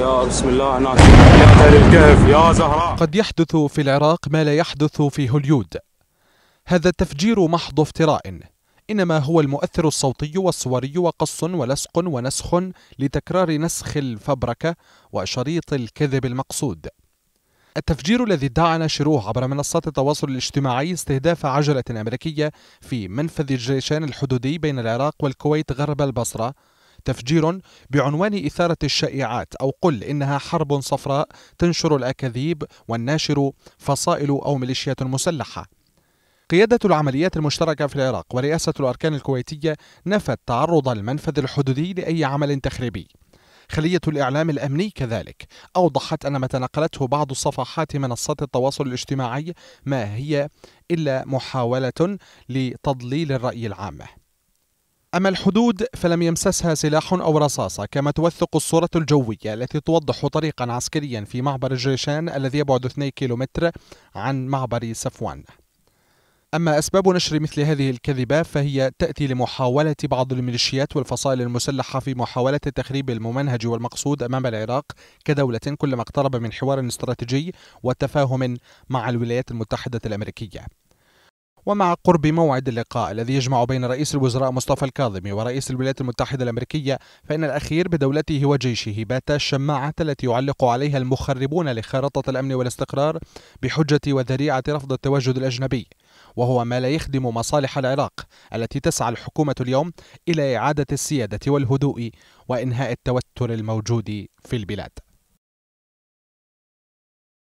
يا بسم الله هناك يا اهل الكهف يا زهراء قد يحدث في العراق ما لا يحدث في هوليود هذا التفجير محض افتراء إنما هو المؤثر الصوتي والصوري وقص ولسق ونسخ لتكرار نسخ الفبركة وشريط الكذب المقصود التفجير الذي ادعى ناشروه عبر منصات التواصل الاجتماعي استهداف عجلة أمريكية في منفذ الجيشان الحدودي بين العراق والكويت غرب البصرة تفجير بعنوان إثارة الشائعات أو قل إنها حرب صفراء تنشر الأكاذيب والناشر فصائل أو ميليشيات مسلحة قيادة العمليات المشتركة في العراق ورئاسة الأركان الكويتية نفت تعرض المنفذ الحدودي لأي عمل تخريبي خلية الإعلام الأمني كذلك أوضحت أن ما تناقلته بعض صفحات منصات التواصل الاجتماعي ما هي إلا محاولة لتضليل الرأي العام أما الحدود فلم يمسسها سلاح أو رصاصة كما توثق الصورة الجوية التي توضح طريقا عسكريا في معبر الجيشان الذي يبعد 2 كيلومتر عن معبر صفوان أما أسباب نشر مثل هذه الكذبة فهي تأتي لمحاولة بعض الميليشيات والفصائل المسلحة في محاولة تخريب الممنهج والمقصود أمام العراق كدولة كلما اقترب من حوار استراتيجي وتفاهم مع الولايات المتحدة الأمريكية ومع قرب موعد اللقاء الذي يجمع بين رئيس الوزراء مصطفى الكاظمي ورئيس الولايات المتحدة الأمريكية فإن الأخير بدولته وجيشه بات الشماعة التي يعلق عليها المخربون لخارطة الأمن والاستقرار بحجة وذريعة رفض التواجد الأجنبي وهو ما لا يخدم مصالح العراق التي تسعى الحكومة اليوم إلى إعادة السيادة والهدوء وإنهاء التوتر الموجود في البلاد